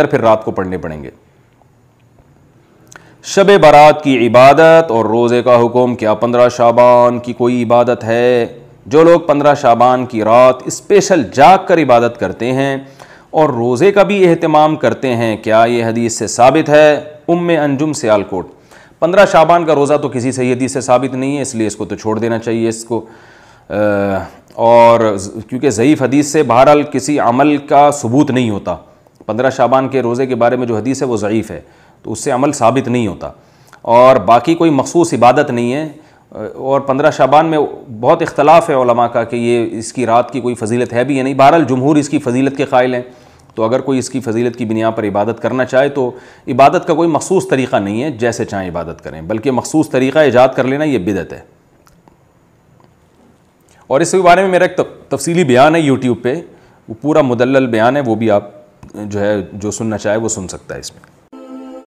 अधिकतर फिर रात को पढ़ने पड़ेंगे शब बारात की इबादत और रोज़े का हुक्म क्या पंद्रह शाबान की कोई इबादत है जो लोग पंद्रह शाबान की रात स्पेशल जाग कर इबादत करते हैं और रोज़े का भी अहतमाम करते हैं क्या ये हदीस से साबित है उम अंजुम सियालकोट पंद्रह शाबान का रोज़ा तो किसी सही हदीस से साबित नहीं है इसलिए इसको तो छोड़ देना चाहिए इसको आ, और क्योंकि ज़यीफ़ हदीस से बहरहाल किसी अमल का सबूत नहीं होता पंद्रह शाबान के रोज़े के बारे में जो हदीस है वो ज़यीफ़ है तो उससे अमल साबित नहीं होता और बाकी कोई मखसूस इबादत नहीं है और पंद्रह शाबान में बहुत इख्तलाफ है का कि ये इसकी रात की कोई फजीलत है भी या नहीं बहरहाल जमहूर इसकी फजीलत के कायल हैं तो अगर कोई इसकी फजीलत की बुनियाद पर इबादत करना चाहे तो इबादत का कोई मखसूस तरीक़ा नहीं है जैसे चाहें इबादत करें बल्कि मखसूस तरीक़ा ईजाद कर लेना ये बिदत है और इस बारे में मेरा एक तफसीली बयान है यूट्यूब पर वो पूरा मुदल बयान है वो भी आप जो है जो सुनना चाहे वो सुन सकता है इसमें